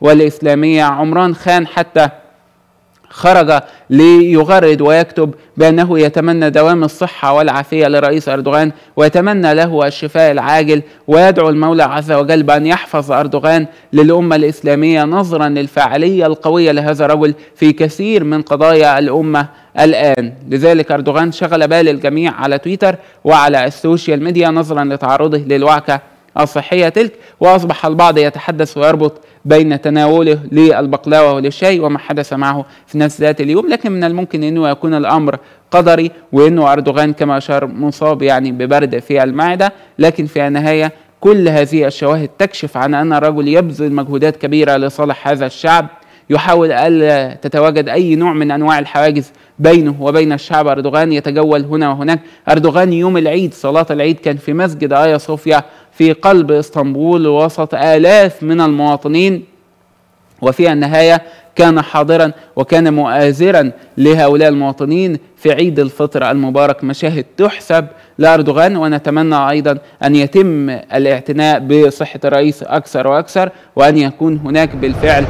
والإسلامية عمران خان حتى خرج ليغرد ويكتب بأنه يتمنى دوام الصحة والعافية لرئيس أردوغان ويتمنى له الشفاء العاجل ويدعو المولى عز وجل بأن يحفظ أردوغان للأمة الإسلامية نظرا للفاعلية القوية لهذا الرجل في كثير من قضايا الأمة الآن لذلك أردوغان شغل بال الجميع على تويتر وعلى السوشيال ميديا نظرا لتعرضه للوعكة الصحية تلك وأصبح البعض يتحدث ويربط بين تناوله للبقلاوة وللشاي وما حدث معه في نفس ذات اليوم لكن من الممكن أنه يكون الأمر قدري وأنه أردوغان كما أشار مصاب يعني ببرد في المعدة لكن في النهاية كل هذه الشواهد تكشف عن أن الرجل يبذل مجهودات كبيرة لصالح هذا الشعب يحاول ألا تتواجد أي نوع من أنواع الحواجز بينه وبين الشعب أردوغان يتجول هنا وهناك أردوغان يوم العيد صلاة العيد كان في مسجد آيا صوفيا في قلب اسطنبول وسط آلاف من المواطنين وفي النهاية كان حاضرا وكان مؤازرا لهؤلاء المواطنين في عيد الفطر المبارك مشاهد تحسب لأردوغان ونتمنى أيضا أن يتم الاعتناء بصحة الرئيس أكثر وأكثر وأن يكون هناك بالفعل